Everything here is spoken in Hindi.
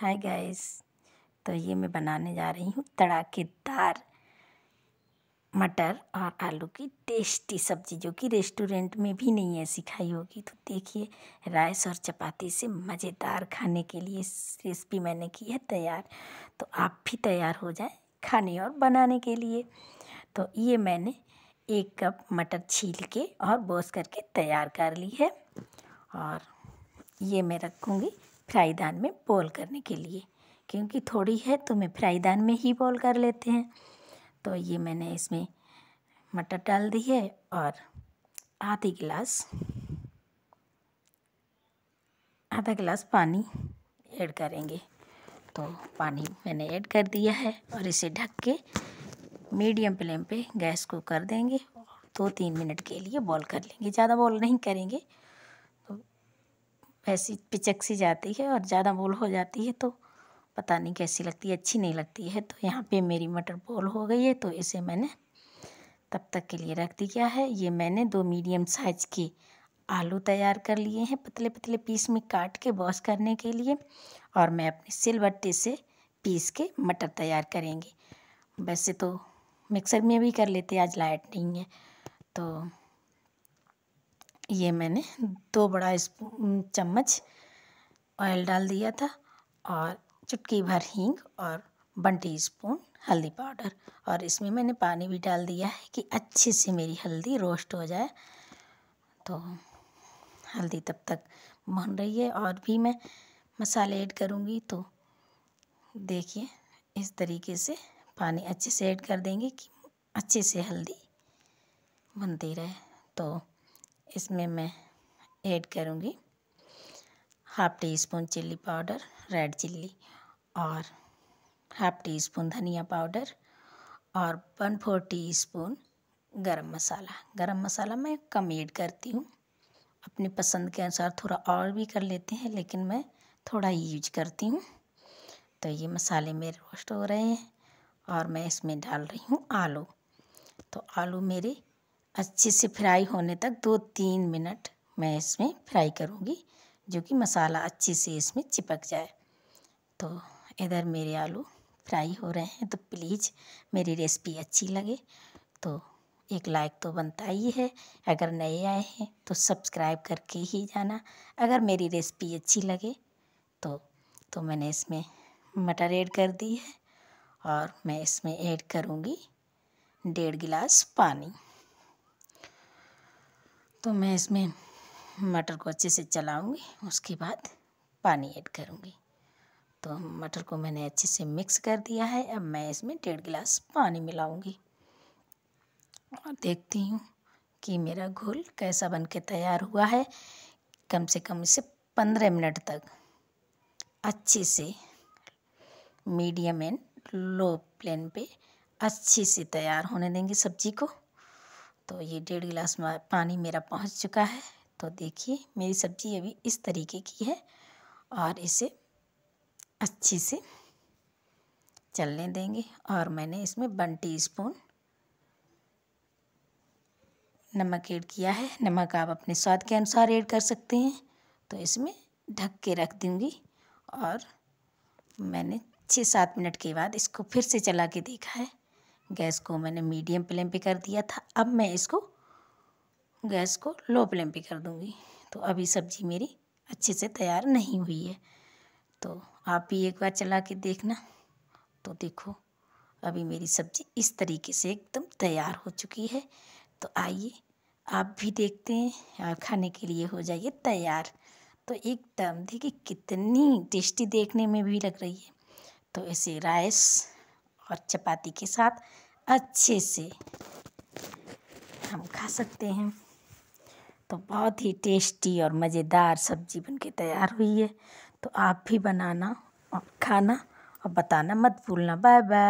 हाय गाइस तो ये मैं बनाने जा रही हूँ तड़ाकेदार मटर और आलू की टेस्टी सब्जी जो कि रेस्टोरेंट में भी नहीं है सिखाई होगी तो देखिए राइस और चपाती से मज़ेदार खाने के लिए रेसिपी मैंने की है तैयार तो आप भी तैयार हो जाए खाने और बनाने के लिए तो ये मैंने एक कप मटर छील के और बोस करके तैयार कर ली है और ये मैं रखूँगी फ्राई दान में बॉल करने के लिए क्योंकि थोड़ी है तो मैं फ्राई दान में ही बॉल कर लेते हैं तो ये मैंने इसमें मटर डाल दी है और आधी गिलास आधा गिलास पानी ऐड करेंगे तो पानी मैंने ऐड कर दिया है और इसे ढक के मीडियम फ्लेम पे गैस को कर देंगे दो तीन मिनट के लिए बॉल कर लेंगे ज़्यादा बॉल नहीं करेंगे ऐसी पिचक सी जाती है और ज़्यादा बोल हो जाती है तो पता नहीं कैसी लगती है अच्छी नहीं लगती है तो यहाँ पे मेरी मटर बॉल हो गई है तो इसे मैंने तब तक के लिए रख दिया है ये मैंने दो मीडियम साइज के आलू तैयार कर लिए हैं पतले पतले पीस में काट के वॉश करने के लिए और मैं अपने सिलबट्टे से पीस के मटर तैयार करेंगे वैसे तो मिक्सर में भी कर लेते आज लाइट नहीं है तो ये मैंने दो बड़ा चम्मच ऑयल डाल दिया था और चुटकी भर हींग और वन टी स्पून हल्दी पाउडर और इसमें मैंने पानी भी डाल दिया है कि अच्छे से मेरी हल्दी रोस्ट हो जाए तो हल्दी तब तक भुन रही है और भी मैं मसाले ऐड करूँगी तो देखिए इस तरीके से पानी अच्छे से ऐड कर देंगे कि अच्छे से हल्दी बनती रहे तो इसमें मैं ऐड करूँगी half teaspoon chilli powder red chilli और हाफ टी स्पून धनिया पाउडर और वन फोर टी स्पून गर्म मसाला गरम मसाला मैं कम ऐड करती हूँ अपनी पसंद के अनुसार थोड़ा और भी कर लेते हैं लेकिन मैं थोड़ा ही यूज करती हूँ तो ये मसाले मेरे रोस्ट हो रहे हैं और मैं इसमें डाल रही हूँ आलू तो आलू मेरे अच्छे से फ्राई होने तक दो तीन मिनट मैं इसमें फ्राई करूँगी जो कि मसाला अच्छे से इसमें चिपक जाए तो इधर मेरे आलू फ्राई हो रहे हैं तो प्लीज़ मेरी रेसिपी अच्छी लगे तो एक लाइक तो बनता ही है अगर नए आए हैं तो सब्सक्राइब करके ही जाना अगर मेरी रेसिपी अच्छी लगे तो तो मैंने इसमें मटर ऐड कर दी है और मैं इसमें ऐड करूँगी डेढ़ गिलास पानी तो मैं इसमें मटर को अच्छे से चलाऊँगी उसके बाद पानी ऐड करूँगी तो मटर को मैंने अच्छे से मिक्स कर दिया है अब मैं इसमें डेढ़ गिलास पानी मिलाऊँगी और देखती हूँ कि मेरा घोल कैसा बन के तैयार हुआ है कम से कम इसे पंद्रह मिनट तक अच्छे से मीडियम एंड लो फ्लेम पे अच्छे से तैयार होने देंगे सब्जी को तो ये डेढ़ गिलास पानी मेरा पहुंच चुका है तो देखिए मेरी सब्ज़ी अभी इस तरीके की है और इसे अच्छे से चलने देंगे और मैंने इसमें वन टी स्पून नमक ऐड किया है नमक आप अपने स्वाद के अनुसार ऐड कर सकते हैं तो इसमें ढक के रख दूँगी और मैंने छः सात मिनट के बाद इसको फिर से चला के देखा है गैस को मैंने मीडियम फ्लेम पे कर दिया था अब मैं इसको गैस को लो फ्लेम पे कर दूँगी तो अभी सब्ज़ी मेरी अच्छे से तैयार नहीं हुई है तो आप भी एक बार चला के देखना तो देखो अभी मेरी सब्ज़ी इस तरीके से एकदम तैयार हो चुकी है तो आइए आप भी देखते हैं और खाने के लिए हो जाइए तैयार तो एकदम देखिए कितनी टेस्टी देखने में भी लग रही है तो ऐसे राइस और चपाती के साथ अच्छे से हम खा सकते हैं तो बहुत ही टेस्टी और मज़ेदार सब्ज़ी बन के तैयार हुई है तो आप भी बनाना और खाना और बताना मत भूलना बाय बाय